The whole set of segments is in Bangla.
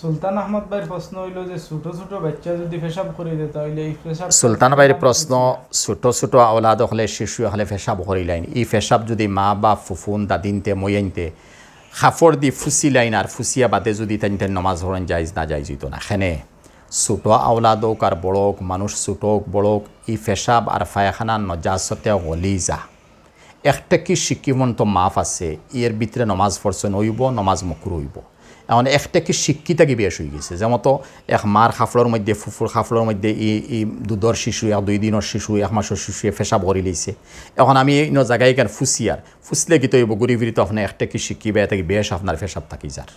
সুলতান আহমদ ভাইয়ের প্রশ্ন হইল যে ছোট ছোট বাচ্চা যদি পেশাব করে দেয় তাহলে এই পেশাব সুলতান ভাইয়ের প্রশ্ন ছোট ছোট আওলাদ হলে শিশু হলে পেশাব করি লাইন এই পেশাব যদি মা বা ফুফুন দাদিনতে মইনতে খাফর দি ফুসি লাইন আর ফুসিয়া বাদে যদি তাইনতে নমাজ হরণ যাইজ না যাইজ হইত না খেনে ছোট আওলাদ হোক আর বড় হোক মানুষ ছোট হোক বড় হোক ই পেশাব আর ফায়খানা নজাসতে হলি যা একটা কি শিক্ষিমন্ত মাফ আছে ইয়ের ভিতরে নমাজ ফরসন হইব নমাজ মকুর হইব এখন একটা কি শিক্ষিতাকে বেশ হয়ে গেছে যেমন তো এক মার খাফলর মধ্যে ফুফুর খাফলর মধ্যে ই ই দুধর শিশু এক দুই দিনের শিশু এক মাসের শিশু ফেসা ভরি লইছে এখন আমি ইন জায়গায় কেন আর ফুসলে কি তৈব গুড়ি ফিরি তখন আপনার একটা কি শিক্ষিবে এটাকে বেশ আপনার ফেসাব থাকি যার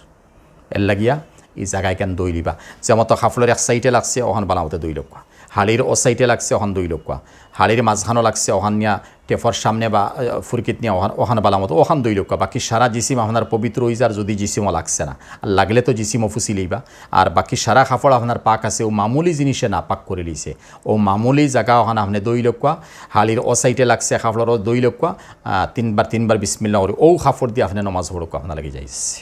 এর লাগিয়া এই জায়গায় কেন দই লিবা যেমন তো খাফলর এক সাইডে লাগছে ওখান বানাবতে দই লক্ষা হালির ও লাগছে অহান দুই লোকা হালির মাঝখানও লাগছে নিয়া টেফর সামনে বা ফুরকিত নিয়ে ওহান ওহান বালা মতো ওহান দুই লোক বাকি সারা জিসিম আপনার পবিত্র ইজার যদি জিসিমও লাগছে না আর লাগলে তো জিসিমও ফুসি লইবা আর বাকি সারা খাফড় আপনার পাক আছে ও মামুলি জিনিসে না পাক করে লিছে ও মামুলি জায়গা ওখানে আপনি দুই লোক হালির ও লাগছে খাফড়ারও দুই লোক তিনবার তিনবার বিসমিল্লা করে ও খাফড় দিয়ে আপনি নমাজ পড়ুক আপনার লাগে যাইছে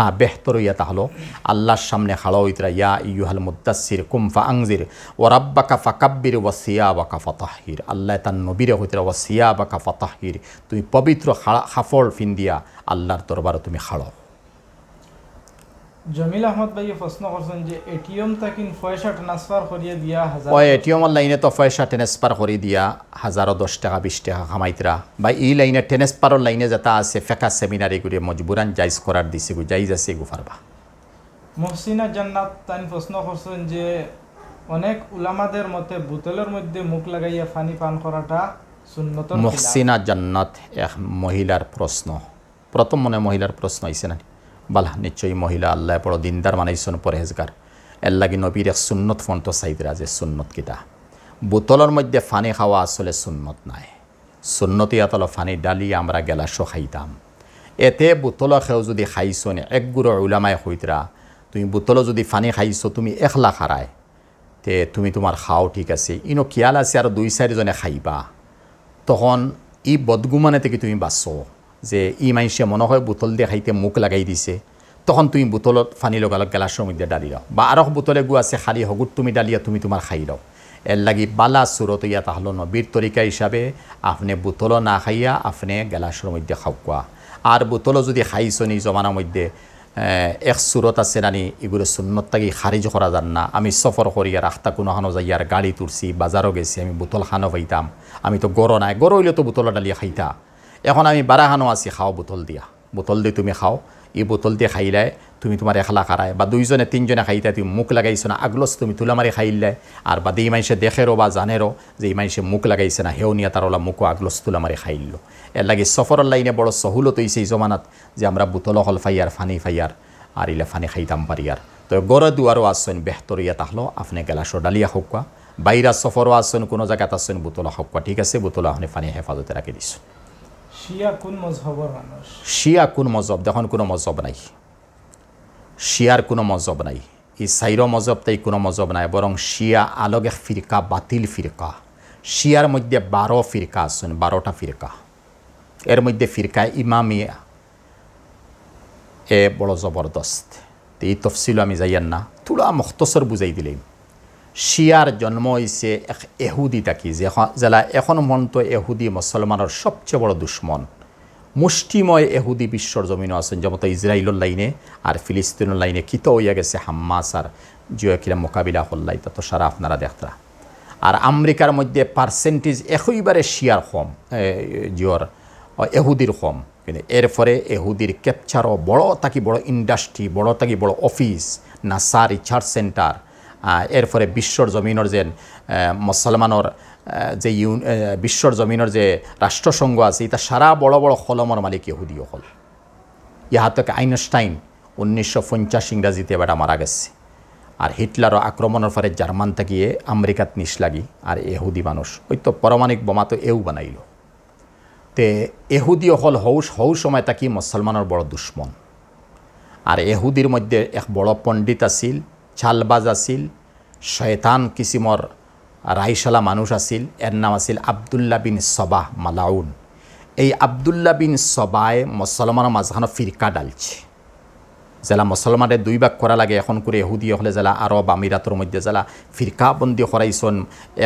হ্যাঁ বেহতর ইয়া তাহলো আল্লাহর সামনে খাড়ো ইতরা ইয়া ইউহাল মুদাসির কুম্ফা আংজির ও রাব্বাকা ফাকাব্বির ও সিয়া বাকা ফতাহির আল্লাহ তার নবীরে হইতরা ও সিয়া বাকা ফতাহির তুমি পবিত্র খাড়া খাফল ফিন্দিয়া আল্লাহর দরবারে তুমি হাড়ো জমিল আহমদ ভাই প্রশ্ন করছেন যে এটিএম তাকিন পয়সা ট্রান্সফার করিয়ে দিয়া হাজার ওই এটিএম লাইনে তো পয়সা ট্রান্সফার করি দিয়া হাজারো দশ টাকা বিশ টাকা কামাইতরা বা ই লাইনে ট্রান্সফারর লাইনে যেটা আছে ফেকা সেমিনার এগুলি মজবুরান জাইজ করার দিছে গু জাইজ আছে গু ফারবা মহসিনা জান্নাত তাই প্রশ্ন করছেন যে অনেক উলামাদের মতে বোতলের মধ্যে মুখ লাগাইয়া পানি পান করাটা সুন্নত মহসিনা জান্নাত এক মহিলার প্রশ্ন প্রথম মনে মহিলার প্রশ্ন আইছে নাকি বালা নিশ্চয়ই মহিলা আল্লাহ বড় দিনদার মানাইছন পরহেজগার এর লাগি নবীর এক সুন্নত তো সাইদরা যে সুন্নত কিতা বোতলের মধ্যে ফানি খাওয়া আসলে সুন্নত নাই সুন্নতি আতল ফানি ডালি আমরা গেলাসও খাইতাম এতে বোতল খেয়েও যদি খাইছ নে এক গুড়ো উলামায় হইতরা তুমি বোতল যদি ফানি খাইছ তুমি একলা খারায় তে তুমি তোমার খাও ঠিক আছে ইনো খেয়াল আছে আর দুই চারিজনে খাইবা তখন ই বদগুমানে থেকে তুমি বাঁচো যে ই মানুষে মনে হয় বোতল দিয়ে খাইতে মুখ লাগাই দিছে তখন তুমি বোতলত ফানি লগালো গেলাসের মধ্যে ডালি দাও বা আরো বোতলে গু আছে খালি হগুত তুমি ডালিয়া তুমি তোমার খাই দাও এর লাগি বালা সুরত ইয়া তাহলে নবীর তরিকা হিসাবে আপনি বোতলও না খাইয়া আপনি গেলাসের মধ্যে খাওয়া আর বোতলও যদি চনি জমানোর মধ্যে এক সুরত আছে রানি এগুলো সুন্নত তাকি খারিজ করা যান না আমি সফর করি আর আখতা কোনো হানো যাই আর গাড়ি তুলছি বাজারও গেছি আমি বোতল খানো পাইতাম আমি তো গরো নাই গরো হইলে তো বোতল ডালিয়া খাইতা এখন আমি বারাহানো আছি খাও বোতল দিয়া বোতল দিয়ে তুমি খাও এই বোতল দিয়ে খাইলে তুমি তোমার এখলা খারায় বা দুইজনে তিনজনে খাইতে তুমি মুখ লাগাইছো না আগলস তুমি তুলা মারি খাইলে আর বা এই মানুষে দেখেরও বা জানেরও যে এই মানুষে মুখ লাগাইছে না হেও নিয়ে তারলা মুখ আগলস তুলা মারি খাইল এর লাগে সফরের লাইনে বড় সহুলত হইছে এই জমানাত যে আমরা বোতল হল ফাইয়ার ফানি ফাইয়ার আর ইলে ফানি খাইতাম পারি আর তো গড়ে দুয়ারও আসছেন ইয়া তাহলো আপনি গেলাসো ডালিয়া হোক বাইরা সফরও আসছেন কোনো জায়গাতে আসছেন বোতলা হোক ঠিক আছে বোতলা আপনি ফানি হেফাজতে রাখি দিচ্ছেন শিয়া কোন মজব দেখুন কোনো মজব নাই শিয়ার কোনো মজব নাই ইসাইর মজব তাই কোনো মজব নাই বরং শিয়া আলগ এক ফিরকা বাতিল ফিরকা শিয়ার মধ্যে বারো ফিরকা আসুন বারোটা ফিরকা এর মধ্যে ফিরকা ইমামিয়া এ বড় জবরদস্ত এই তফসিল আমি যাইয়ান না থোড়া মখতসর বুঝাই দিলেন শিয়ার জন্ম হয়েছে এক এহুদি থাকি যে জেলা এখন মন্ত এহুদি মুসলমানের সবচেয়ে বড় দুশ্মন মুষ্টিময় এহুদি বিশ্বর জমিন আছেন যেমন ইসরায়েলের লাইনে আর ফিলিস্তিনের লাইনে কিত হইয়া গেছে হাম্মাস আর জিয়া মোকাবিলা হল্লাই তত সারা আপনারা দেখতরা আর আমেরিকার মধ্যে পার্সেন্টেজ একইবারে শিয়ার কম জিওর এহুদির কম কিন্তু এরপরে এহুদির ক্যাপচারও বড় তাকি বড় ইন্ডাস্ট্রি বড় তাকি বড় অফিস নাসা রিচার্জ সেন্টার ফলে বিশ্বর জমিনের যে মুসলমানের যে ইউন বিশ্বর জমিনের যে রাষ্ট্রসংঘ আছে এটা সারা বড় বড় কলমের মালিক ইহুদি হল ইহাতকে আইনস্টাইন উনিশশো পঞ্চাশ ইংরাজিতে এবার মারা গেছে আর হিটলারও আক্রমণের ফলে জার্মান থাকিয়ে আমেরিকাত নিস লাগি আর এহুদি মানুষ ওই তো পরমাণিক বোমা তো এও বানাইল তে এহুদি অকল হৌস হৌ সময় তাকি মুসলমানের বড় দুশ্মন আর এহুদির মধ্যে এক বড় পণ্ডিত আছিল চালবাজ আছিল শয়তান কিসিমর রাইশালা মানুষ আছিল এর নাম আছিল আবদুল্লা বিন সবাহ মালাউন এই আবদুল্লা বিন সবায় মুসলমানের মাঝখানো ফিরকা ডালছে জেলা মুসলমানে দুই বাক করা লাগে এখন করে এহুদি হলে জেলা আরব আমিরাতর মধ্যে জেলা ফিরকাবন্দি করাইছন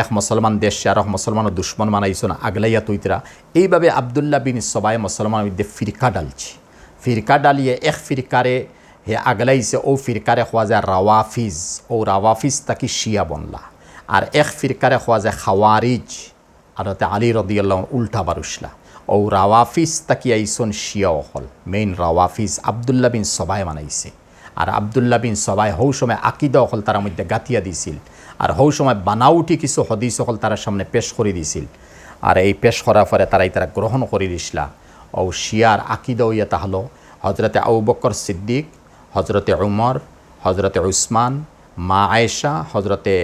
এক মুসলমান দেশ আর মুসলমান দুশ্মন মানাইছন আগলাইয়া তৈতরা এইভাবে আবদুল্লা বিন সবাই মুসলমানের মধ্যে ফিরকা ডালছে ফিরকা ডালিয়ে এক ফিরকারে হে আগলাইছে ও ফিরকারে খোয়া যায় রাওয়াফিজ ও রাওয়াফিজ তাকে শিয়া বনলা আর এক ফিরকারে খোয়া যায় খাওয়ারিজ আর হতে আলী রদিয়াল্লাহ উল্টা বারুসলা ও রাওয়াফিজ তাকে আইসন শিয়া অহল মেইন রাওয়াফিজ আবদুল্লা বিন সবাই মানাইছে আর আবদুল্লা বিন সবাই হৌ সময় আকিদা অকল তার মধ্যে গাতিয়া দিছিল আর হৌ সময় বানাউটি কিছু হদিস অকল তারা সামনে পেশ করে দিছিল আর এই পেশ করার পরে তারাই তারা গ্রহণ করে দিছিলা ও শিয়ার আকিদা ইয়া তাহলো হজরতে আউ বকর সিদ্দিক হজরতে উমর হজরতে উসমান মা আয়েশা হজরতে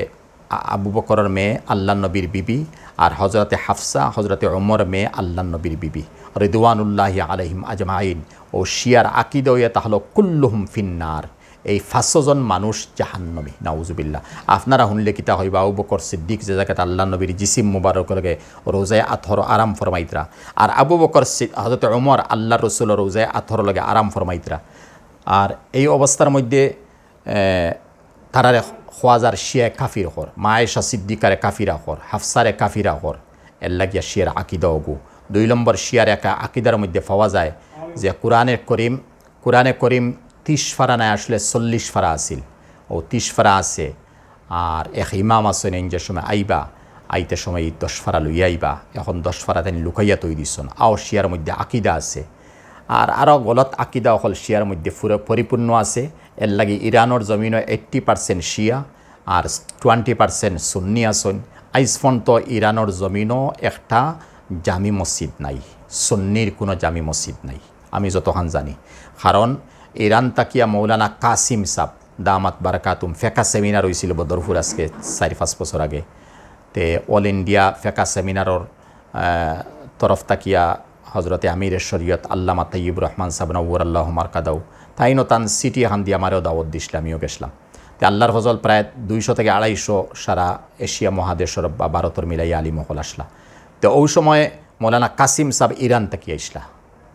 আবু বকরের মেয়ে আল্লাহ নবীর বিবি আর হজরতে হাফসা হজরতে উমর মেয়ে আল্লাহ নবীর বিবি রিদওয়ানুল্লাহ আলহিম আজমাইন ও শিয়ার আকিদয়ে তাহলে কুল্লুহম ফিন্নার এই ফাঁসজন মানুষ জাহান্নবী নাউজুবিল্লা আপনারা শুনলে কিতা হইব আবু বকর সিদ্দিক যে জায়গাটা আল্লাহ নবীর জিসিম লগে রোজায় আথর আরাম ফরমাইতরা আর আবু বকর হজরত উমর আল্লাহ রসুল রোজায় আথর লগে আরাম ফরমাইতরা আর এই অবস্থার মধ্যে তারারে খোয়াজার শিয়া কাফির হর মায়েশা সিদ্দিকারে কাফিরা হর হাফসারে কাফিরা হর এল্লাগিয়া লাগিয়া শিয়ার আকিদা অগু দুই নম্বর শিয়ার একা আকিদার মধ্যে পাওয়া যায় যে কোরআনে করিম কোরআনে করিম তিরিশ ফারা নাই আসলে চল্লিশ ফারা আসিল ও তিরিশ ফারা আছে আর এক ইমাম আসেন যে সময় আইবা আইতে সময় দশ ফারা লইয়া আইবা এখন দশ ফারা তিনি লুকাইয়া তৈরি দিছন আও শিয়ার মধ্যে আকিদা আছে আর আরও গলত আকিদা অকল শিয়ার মধ্যে পরিপূর্ণ আছে এর লাগে ইরানোর জমিনও এইট্টি পার্সেন্ট শিয়া আর টোয়েন্টি পার্সেন্ট সুন্নি আসন পর্যন্ত ইরানোর জমিনও একটা জামি মসজিদ নাই সুন্নির কোনো জামি মসজিদ নাই আমি যতক্ষণ জানি কারণ ইরান তাকিয়া মৌলানা কাসিম সাপ দামাত বারাকাতুম ফেকা সেমিনার হয়েছিল বদরফুর আজকে চারি পাঁচ বছর আগে তে অল ইন্ডিয়া ফেকা সেমিনারর তরফ তাকিয়া হজরতে আমিরের শরীয়ত আল্লামা তৈব রহমান সাবনাউর আল্লাহ মার্কাদাও তাই নতান সিটি হান্দি আমারও দাওয়াত দিছিল আমিও গেছিলাম তো আল্লাহর ফজল প্রায় দুইশো থেকে আড়াইশো সারা এশিয়া মহাদেশর বা ভারতর মিলাই আলী মহল আসলা তো ওই সময়ে মৌলানা কাসিম সাব ইরান থেকে আইসলা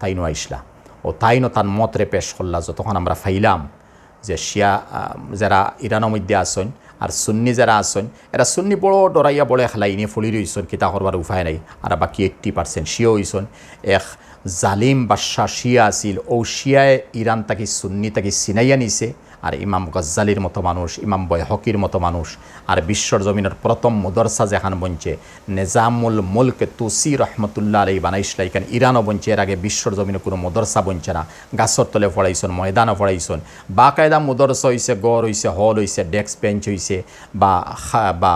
তাইনো আইসলা ও তাইনো তান মতরে পেশ করলা যতক্ষণ আমরা ফাইলাম যে শিয়া যারা ইরানের মধ্যে আসেন আর সুন্নি যারা আসন এরা সুন্নি বড় ডরাইয়া বড় এক লাইনে ফলি রইছন কিতা করবার উপায় নাই আর বাকি এইট্টি পার্সেন্ট শিও হইছন এক জালিম বাদশাহ শিয়া আছিল ও শিয়ায় ইরান তাকে সুন্নি তাকে সিনাইয়া নিছে আর ইমাম গজ্জালির মতো মানুষ ইমাম বয়হকির মতো মানুষ আর বিশ্বর জমিনের প্রথম মদরসা যেখান বনছে নেজামুল মুলক তুসি রহমতুল্লাহ আলী বানাইসলা এখানে ইরানও বঞ্চে এর আগে বিশ্বর জমিনে কোনো মদরসা বনছে না গাছর তলে ফড়াইছন ময়দানও ফড়াইছন বা কায়দা মদরসা হয়েছে গড় হয়েছে হল হয়েছে ডেস্ক বেঞ্চ হয়েছে বা বা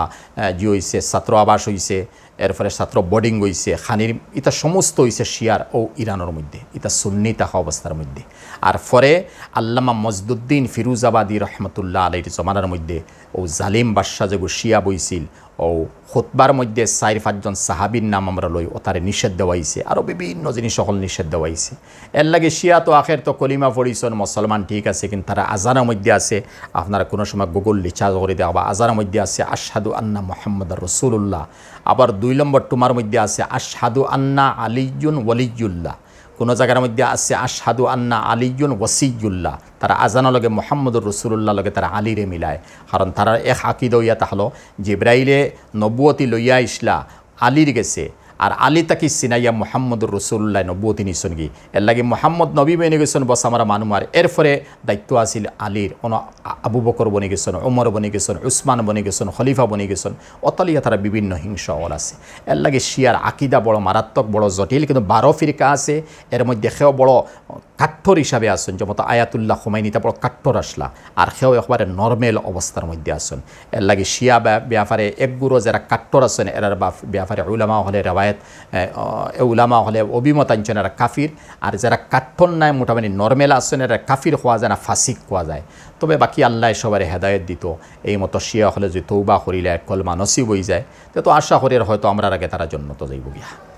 যে হয়েছে ছাত্র আবাস হয়েছে এরপরে ছাত্র বোর্ডিং হয়েছে খানির ইতা সমস্ত হইছে শিয়ার ও ইরানের মধ্যে ইতা সুন্নি তাহা অবস্থার মধ্যে আর ফরে আল্লামা মজদুদ্দিন ফিরুজাবাদী রহমতুল্লাহ আলীর জমানার মধ্যে ও জালিম বাদশাহ যেগু শিয়া বইছিল ও খোতবার মধ্যে চার পাঁচজন সাহাবির নাম আমরা লই ও তারে নিষেধ দেওয়াইছে আরও বিভিন্ন জিনিস সকল নিষেধ দেওয়াইছে এর লাগে শিয়া তো আখের তো কলিমা পড়িছন মুসলমান ঠিক আছে কিন্তু তারা আজানের মধ্যে আছে আপনারা কোনো সময় গুগল রিচার্জ করে দেওয়া বা আজানের মধ্যে আছে আশাদু আন্না মোহাম্মদ রসুল্লাহ আবার দুই নম্বর টুমার মধ্যে আছে আশাদু আন্না আলিজুন ওয়ালিজুল্লাহ কোনো জায়গার মধ্যে আছে আশাদু আন্না আলিউন ওয়াসিউল্লাহ তারা আজানা লগে মোহাম্মদুর রসুল্লাহ লগে তারা আলিরে মিলায় কারণ তারা এক আকিদ ইয়া তাহলো জিব্রাইলে নব্বতি লইয়া ইসলা আলির গেছে আর আলী তাকি সিনাইয়া মোহাম্মদ রসুল্লাহ নব্বু তিনি এর লাগে মোহাম্মদ নবী বেনে গেছেন বস আমার মানুমার ফলে দায়িত্ব আসিল আলীর অন আবু বকর বনে গেছেন ওমর বনে গেছেন উসমান বনে গেছেন খলিফা বনে গেছেন অতলিয়া তারা বিভিন্ন হিংসা অল আছে এর লাগে শিয়ার আকিদা বড় মারাত্মক বড় জটিল কিন্তু বারো ফিরকা আছে এর মধ্যে সেও বড় কাঠ্টর হিসাবে আসেন যেমন আয়াতুল্লাহ হুমাইনি তারপর কাঠ্টর আসলা আর সেও একবারে নর্মেল অবস্থার মধ্যে আসুন এর লাগে শিয়া ব্যাপারে একগুরো যারা কাঠ্টর আছেন এরার ব্যাপারে উলামা হলে রেবায়ত উলামা হলে অভিমত আনছেন এরা কাফির আর যারা কাঠ্টর নাই মোটামুটি নর্মেল আসেন এরা কাফির হওয়া যায় না ফাসিক হওয়া যায় তবে বাকি আল্লাহ সবারে হেদায়ত দিত এই মতো শিয়া হলে যদি তৌবা করিলে কলমা নসিব হয়ে যায় তো আশা করি হয়তো আমরা আগে তারা জন্মত যাইব গিয়া